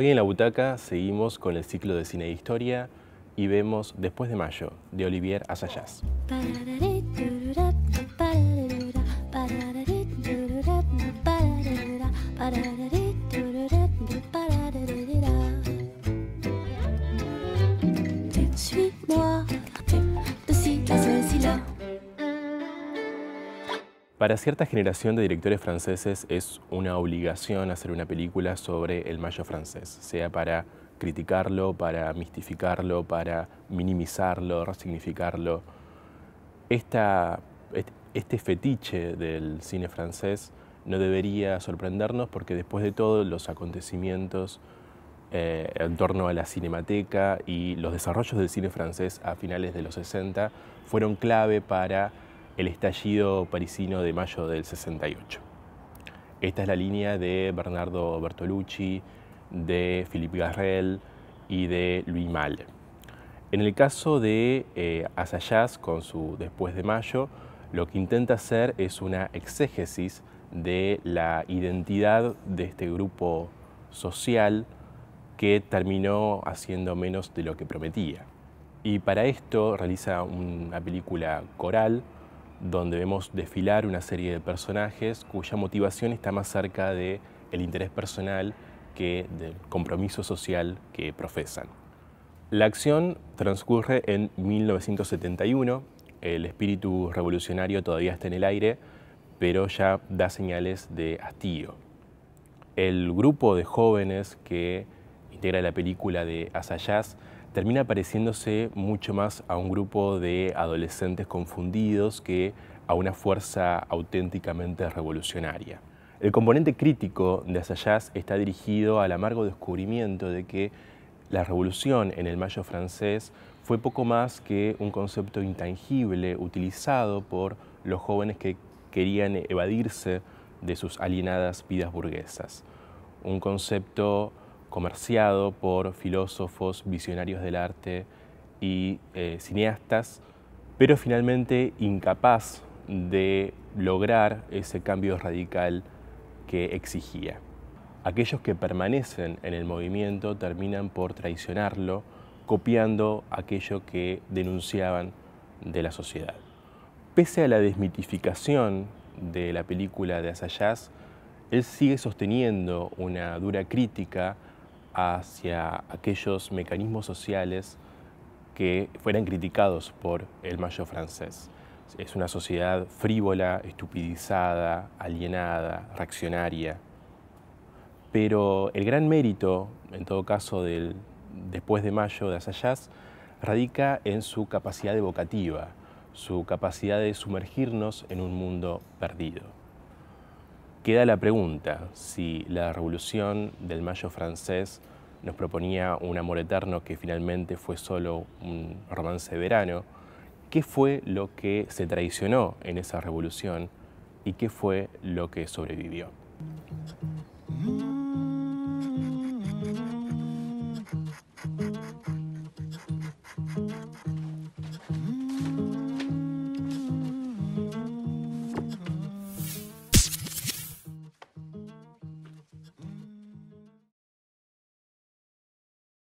Hoy en La Butaca seguimos con el ciclo de cine e historia y vemos Después de Mayo, de Olivier Assayas. Para cierta generación de directores franceses es una obligación hacer una película sobre el mayo francés, sea para criticarlo, para mistificarlo, para minimizarlo, resignificarlo. este fetiche del cine francés no debería sorprendernos porque después de todo, los acontecimientos eh, en torno a la cinemateca y los desarrollos del cine francés a finales de los 60 fueron clave para el estallido parisino de mayo del 68. Esta es la línea de Bernardo Bertolucci, de Philippe Garrel y de Louis Malle. En el caso de eh, con su Después de Mayo, lo que intenta hacer es una exégesis de la identidad de este grupo social que terminó haciendo menos de lo que prometía. Y para esto realiza una película coral donde vemos desfilar una serie de personajes cuya motivación está más cerca del el interés personal que del compromiso social que profesan. La acción transcurre en 1971, el espíritu revolucionario todavía está en el aire, pero ya da señales de hastío. El grupo de jóvenes que integra la película de Asayas termina pareciéndose mucho más a un grupo de adolescentes confundidos que a una fuerza auténticamente revolucionaria. El componente crítico de Asayas está dirigido al amargo descubrimiento de que la revolución en el mayo francés fue poco más que un concepto intangible utilizado por los jóvenes que querían evadirse de sus alienadas vidas burguesas. Un concepto comerciado por filósofos, visionarios del arte y eh, cineastas, pero finalmente incapaz de lograr ese cambio radical que exigía. Aquellos que permanecen en el movimiento terminan por traicionarlo, copiando aquello que denunciaban de la sociedad. Pese a la desmitificación de la película de Asayas, él sigue sosteniendo una dura crítica hacia aquellos mecanismos sociales que fueran criticados por el mayo francés. Es una sociedad frívola, estupidizada, alienada, reaccionaria. Pero el gran mérito, en todo caso, del después de mayo de asayas radica en su capacidad evocativa, su capacidad de sumergirnos en un mundo perdido. Queda la pregunta si la revolución del Mayo francés nos proponía un amor eterno que finalmente fue solo un romance de verano, ¿qué fue lo que se traicionó en esa revolución y qué fue lo que sobrevivió?